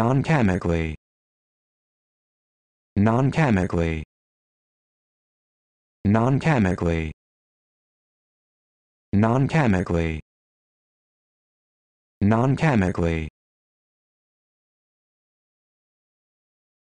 non-chemically non-chemically non-chemically non-chemically non-chemically